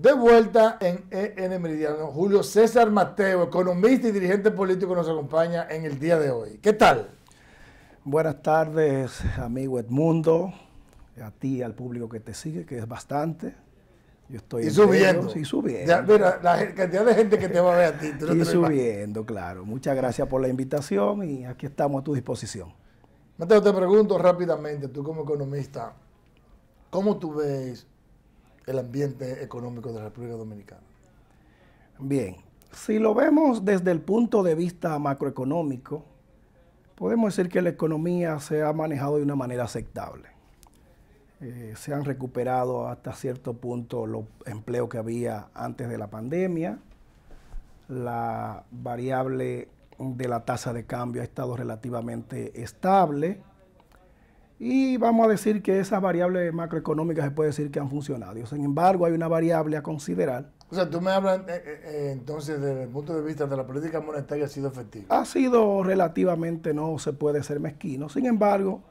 De vuelta en EN Meridiano, Julio César Mateo, economista y dirigente político, nos acompaña en el día de hoy. ¿Qué tal? Buenas tardes, amigo Edmundo, a ti, y al público que te sigue, que es bastante. Yo estoy y subiendo. Y subiendo. mira, la cantidad de gente que te va a ver a ti. Tú y subiendo, claro. Muchas gracias por la invitación y aquí estamos a tu disposición. Mateo, te pregunto rápidamente, tú como economista, ¿cómo tú ves el ambiente económico de la República Dominicana? Bien, si lo vemos desde el punto de vista macroeconómico, podemos decir que la economía se ha manejado de una manera aceptable. Eh, se han recuperado hasta cierto punto los empleos que había antes de la pandemia. La variable de la tasa de cambio ha estado relativamente estable. Y vamos a decir que esas variables macroeconómicas se puede decir que han funcionado. Sin embargo, hay una variable a considerar. O sea, tú me hablas eh, eh, eh, entonces desde el punto de vista de la política monetaria ha sido efectiva. Ha sido relativamente, no se puede ser mezquino. Sin embargo,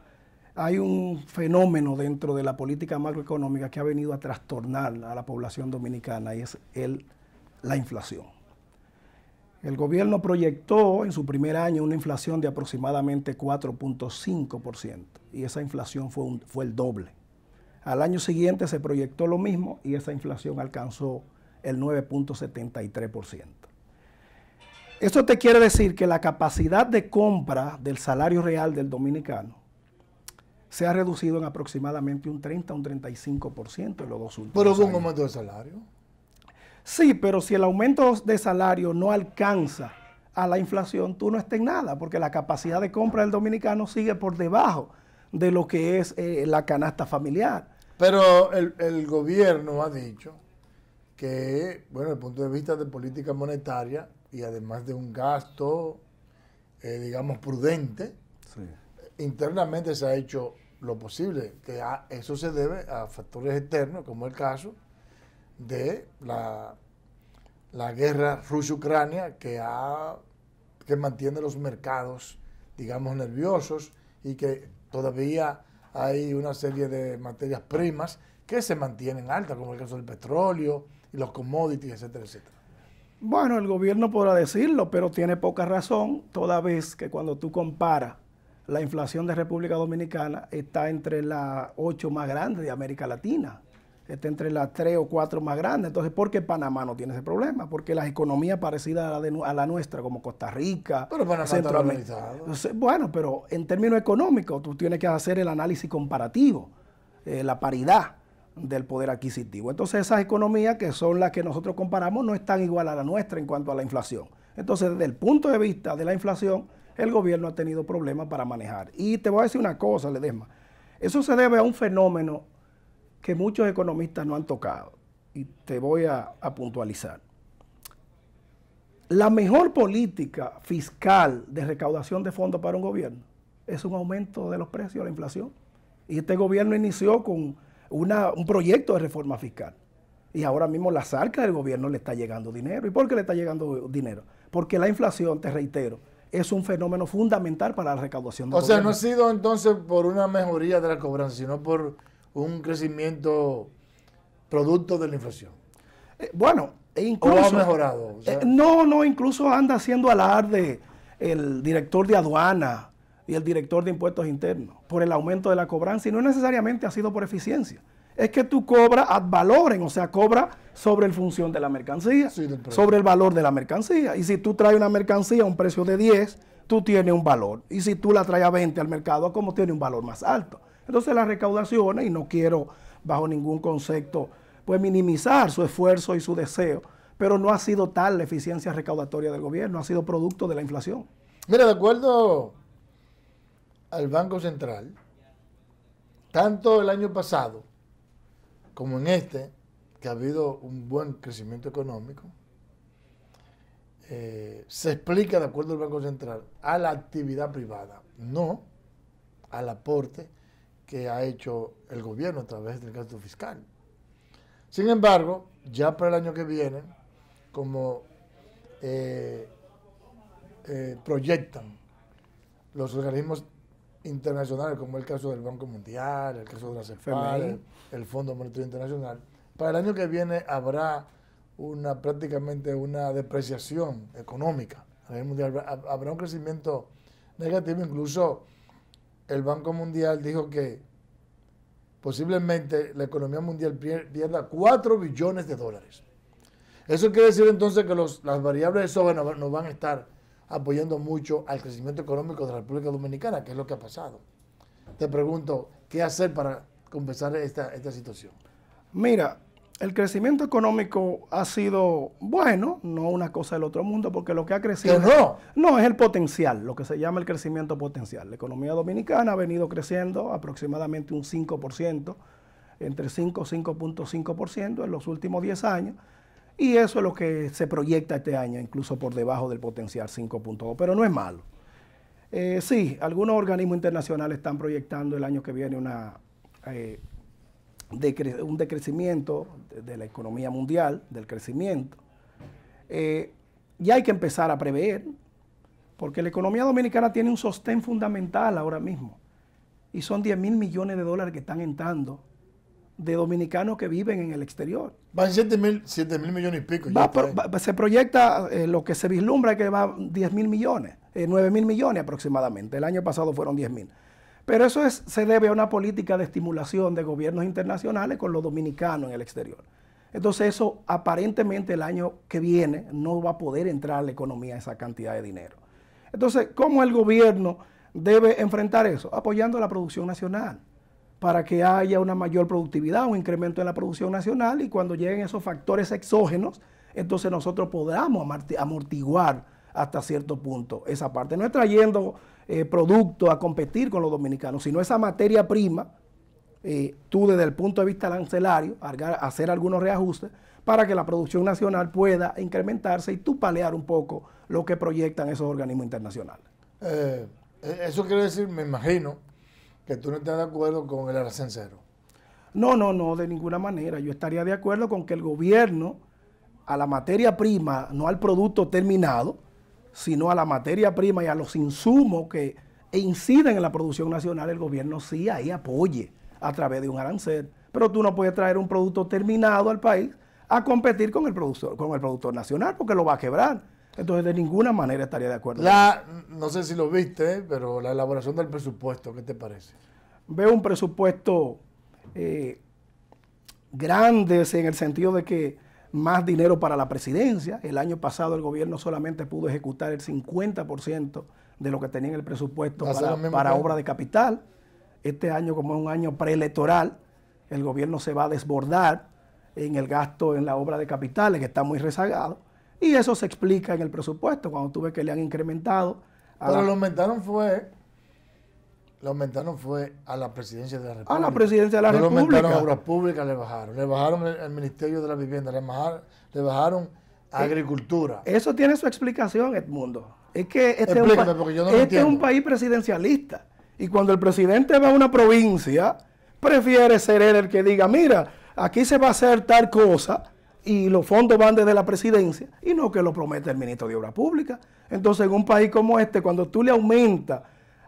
hay un fenómeno dentro de la política macroeconómica que ha venido a trastornar a la población dominicana y es el, la inflación. El gobierno proyectó en su primer año una inflación de aproximadamente 4.5% y esa inflación fue, fue el doble. Al año siguiente se proyectó lo mismo y esa inflación alcanzó el 9.73%. Eso te quiere decir que la capacidad de compra del salario real del dominicano se ha reducido en aproximadamente un 30, un 35% en los dos últimos Pero hubo un aumento de salario. Sí, pero si el aumento de salario no alcanza a la inflación, tú no estás en nada, porque la capacidad de compra del dominicano sigue por debajo de lo que es eh, la canasta familiar. Pero el, gobierno ha dicho que, bueno, desde el punto de vista de política monetaria y además de un gasto, eh, digamos, prudente, internamente se ha hecho lo posible, que eso se debe a factores externos, como el caso de la, la guerra ruso ucrania que, ha, que mantiene los mercados, digamos, nerviosos y que todavía hay una serie de materias primas que se mantienen altas, como el caso del petróleo y los commodities, etcétera, etcétera. Bueno, el gobierno podrá decirlo, pero tiene poca razón, toda vez que cuando tú comparas la inflación de República Dominicana está entre las ocho más grandes de América Latina está entre las tres o cuatro más grandes. Entonces, ¿por qué Panamá no tiene ese problema? Porque las economías parecidas a la, nuestra, como Costa Rica, pero Bueno, pero en términos económicos, tú tienes que hacer el análisis comparativo, eh, la paridad del poder adquisitivo. Entonces, esas economías que son las que nosotros comparamos no están igual a la nuestra en cuanto a la inflación. Entonces, desde el punto de vista de la inflación, el gobierno ha tenido problemas para manejar. Y te voy a decir una cosa, Ledesma. Eso se debe a un fenómeno que muchos economistas no han tocado y te voy a, puntualizar. La mejor política fiscal de recaudación de fondos para un gobierno es un aumento de los precios, la inflación. Y este gobierno inició con un proyecto de reforma fiscal. Y ahora mismo la zarca del gobierno le está llegando dinero. ¿Y por qué le está llegando dinero? Porque la inflación, te reitero, es un fenómeno fundamental para la recaudación. De o sea, no ha sido entonces por una mejoría de la cobranza, sino por un crecimiento producto de la inflación. Eh, bueno, incluso, e ¿O ha mejorado? Eh, no, no, incluso anda haciendo alarde el director de aduana y el director de impuestos internos por el aumento de la cobranza y no necesariamente ha sido por eficiencia. Es que tú cobras ad valoren, o sea, cobra sobre el función de la mercancía, sobre el valor de la mercancía. Y si tú traes una mercancía a un precio de 10, tú tienes un valor. Y si tú la traes a 20 al mercado, cómo tiene un valor más alto. Entonces las recaudaciones, y no quiero bajo ningún concepto, pues minimizar su esfuerzo y su deseo, pero no ha sido tal la eficiencia recaudatoria del gobierno, ha sido producto de la inflación. Mira, de acuerdo al Banco Central, tanto el año pasado como en este, que ha habido un buen crecimiento económico, eh, se explica, de acuerdo al Banco Central, a la actividad privada, no al aporte que ha hecho el gobierno a través del gasto fiscal. Sin embargo, ya para el año que viene, como eh, eh, proyectan los organismos internacionales, como el caso del Banco Mundial, el caso de la CEPAL, el, Fondo Monetario Internacional, para el año que viene habrá una prácticamente una depreciación económica. habrá un crecimiento negativo, incluso el Banco Mundial dijo que posiblemente la economía mundial pierda 4 billones de dólares. Eso quiere decir entonces que las variables de sobra nos, van a estar apoyando mucho al crecimiento económico de la República Dominicana, que es lo que ha pasado. Te pregunto, ¿qué hacer para compensar esta, esta situación? Mira, el crecimiento económico ha sido bueno, no una cosa del otro mundo, porque lo que ha crecido... No? es el potencial, lo que se llama el crecimiento potencial. La economía dominicana ha venido creciendo aproximadamente un 5%, entre 5 y 5.5% en los últimos 10 años, y eso es lo que se proyecta este año, incluso por debajo del potencial 5.2, pero no es malo. Eh, sí, algunos organismos internacionales están proyectando el año que viene una... Eh, un decrecimiento de, la economía mundial, del crecimiento. Eh, y hay que empezar a prever, porque la economía dominicana tiene un sostén fundamental ahora mismo. Y son 10 mil millones de dólares que están entrando de dominicanos que viven en el exterior. Van 7 mil, millones y pico. se proyecta, eh, lo que se vislumbra que va 10 mil millones, 9 eh, mil millones aproximadamente. El año pasado fueron 10 mil. Pero eso se debe a una política de estimulación de gobiernos internacionales con los dominicanos en el exterior. Entonces eso aparentemente el año que viene no va a poder entrar a la economía esa cantidad de dinero. Entonces, ¿cómo el gobierno debe enfrentar eso? Apoyando la producción nacional para que haya una mayor productividad, un incremento en la producción nacional y cuando lleguen esos factores exógenos, entonces nosotros podamos amortiguar hasta cierto punto esa parte. No trayendo eh, producto a competir con los dominicanos, sino esa materia prima, eh, tú desde el punto de vista arancelario, hacer algunos reajustes para que la producción nacional pueda incrementarse y tú palear un poco lo que proyectan esos organismos internacionales. Eh, eso quiere decir, me imagino, que tú no estás de acuerdo con el arancel cero. No, no, no, de ninguna manera. Yo estaría de acuerdo con que el gobierno a la materia prima, no al producto terminado, sino a la materia prima y a los insumos que inciden en la producción nacional, el gobierno sí ahí apoye a través de un arancel. Pero tú no puedes traer un producto terminado al país a competir con el productor, con el productor nacional porque lo va a quebrar. Entonces, de ninguna manera estaría de acuerdo. no sé si lo viste, pero la elaboración del presupuesto, ¿qué te parece? Veo un presupuesto eh, grande en el sentido de que más dinero para la presidencia. El año pasado el gobierno solamente pudo ejecutar el 50% de lo que tenía en el presupuesto para, obra de capital. Este año, como es un año preelectoral, el gobierno se va a desbordar en el gasto en la obra de capital, que está muy rezagado. Y eso se explica en el presupuesto, cuando tuve que le han incrementado. A Pero lo aumentaron fue lo aumentaron fue a la presidencia de la República. A la presidencia de la República. Le aumentaron a obras públicas, le bajaron. Le bajaron el, Ministerio de la Vivienda, le bajaron, le agricultura. Eso tiene su explicación, Edmundo. Es que este, es un, este es un país presidencialista. Y cuando el presidente va a una provincia, prefiere ser él el que diga, mira, aquí se va a hacer tal cosa y los fondos van desde la presidencia y no que lo promete el ministro de Obras Públicas. Entonces, en un país como este, cuando tú le aumentas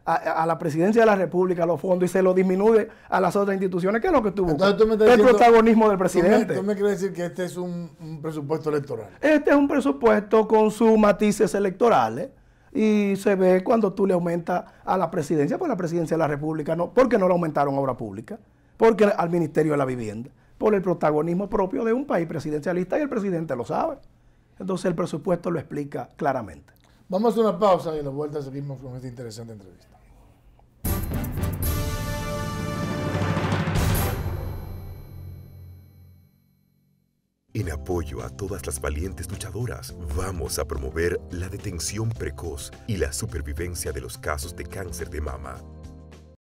a, la presidencia de la República los fondos y se lo disminuye a las otras instituciones, que es lo que tuvo. el protagonismo del presidente. ¿Tú me, quieres decir que este es un, presupuesto electoral? Este es un presupuesto con sus matices electorales y se ve cuando tú le aumentas a la presidencia, pues la presidencia de la República no, porque no le aumentaron obra pública, porque al Ministerio de la Vivienda, por el protagonismo propio de un país presidencialista y el presidente lo sabe. Entonces el presupuesto lo explica claramente. Vamos a una pausa y a la vuelta seguimos con esta interesante entrevista. En apoyo a todas las valientes luchadoras, vamos a promover la detención precoz y la supervivencia de los casos de cáncer de mama.